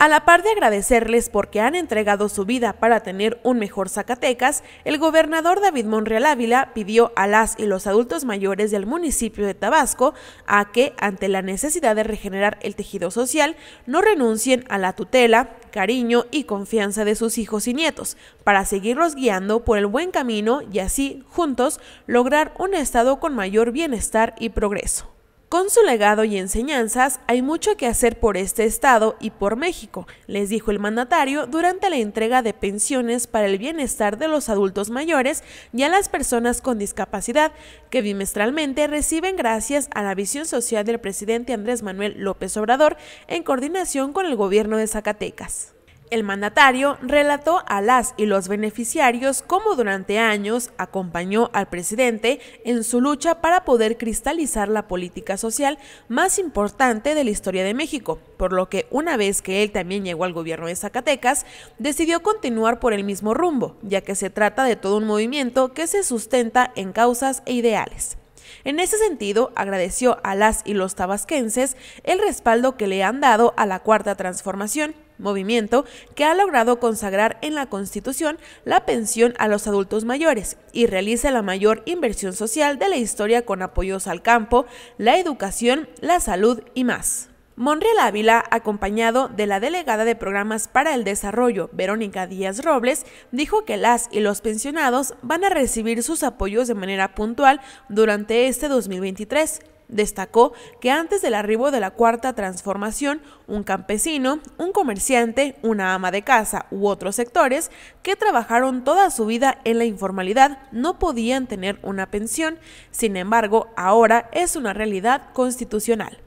A la par de agradecerles porque han entregado su vida para tener un mejor Zacatecas, el gobernador David Monreal Ávila pidió a las y los adultos mayores del municipio de Tabasco a que, ante la necesidad de regenerar el tejido social, no renuncien a la tutela, cariño y confianza de sus hijos y nietos, para seguirlos guiando por el buen camino y así, juntos, lograr un estado con mayor bienestar y progreso. Con su legado y enseñanzas hay mucho que hacer por este estado y por México, les dijo el mandatario durante la entrega de pensiones para el bienestar de los adultos mayores y a las personas con discapacidad, que bimestralmente reciben gracias a la visión social del presidente Andrés Manuel López Obrador en coordinación con el gobierno de Zacatecas. El mandatario relató a las y los beneficiarios cómo durante años acompañó al presidente en su lucha para poder cristalizar la política social más importante de la historia de México, por lo que una vez que él también llegó al gobierno de Zacatecas, decidió continuar por el mismo rumbo, ya que se trata de todo un movimiento que se sustenta en causas e ideales. En ese sentido, agradeció a las y los tabasquenses el respaldo que le han dado a la Cuarta Transformación movimiento que ha logrado consagrar en la Constitución la pensión a los adultos mayores y realiza la mayor inversión social de la historia con apoyos al campo, la educación, la salud y más. Monreal Ávila, acompañado de la delegada de Programas para el Desarrollo, Verónica Díaz Robles, dijo que las y los pensionados van a recibir sus apoyos de manera puntual durante este 2023 Destacó que antes del arribo de la cuarta transformación, un campesino, un comerciante, una ama de casa u otros sectores que trabajaron toda su vida en la informalidad no podían tener una pensión, sin embargo ahora es una realidad constitucional.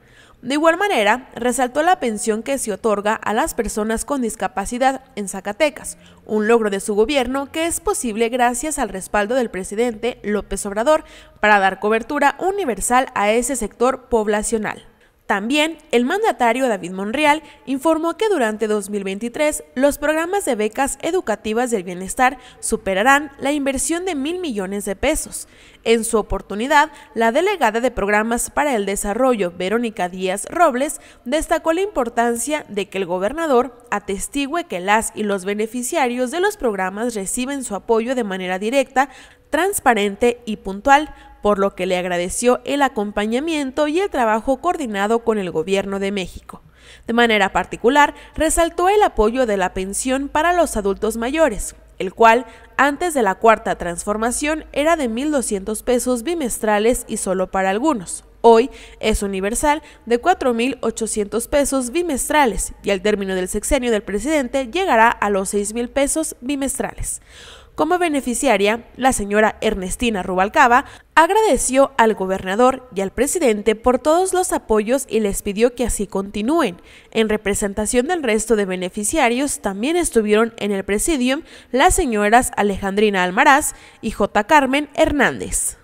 De igual manera, resaltó la pensión que se otorga a las personas con discapacidad en Zacatecas, un logro de su gobierno que es posible gracias al respaldo del presidente López Obrador para dar cobertura universal a ese sector poblacional. También, el mandatario David Monreal informó que durante 2023 los programas de becas educativas del bienestar superarán la inversión de mil millones de pesos. En su oportunidad, la delegada de Programas para el Desarrollo, Verónica Díaz Robles, destacó la importancia de que el gobernador atestigue que las y los beneficiarios de los programas reciben su apoyo de manera directa transparente y puntual, por lo que le agradeció el acompañamiento y el trabajo coordinado con el Gobierno de México. De manera particular, resaltó el apoyo de la pensión para los adultos mayores, el cual, antes de la cuarta transformación, era de 1.200 pesos bimestrales y solo para algunos. Hoy es universal de 4.800 pesos bimestrales y al término del sexenio del presidente llegará a los 6.000 pesos bimestrales. Como beneficiaria, la señora Ernestina Rubalcaba agradeció al gobernador y al presidente por todos los apoyos y les pidió que así continúen. En representación del resto de beneficiarios también estuvieron en el presidium las señoras Alejandrina Almaraz y J. Carmen Hernández.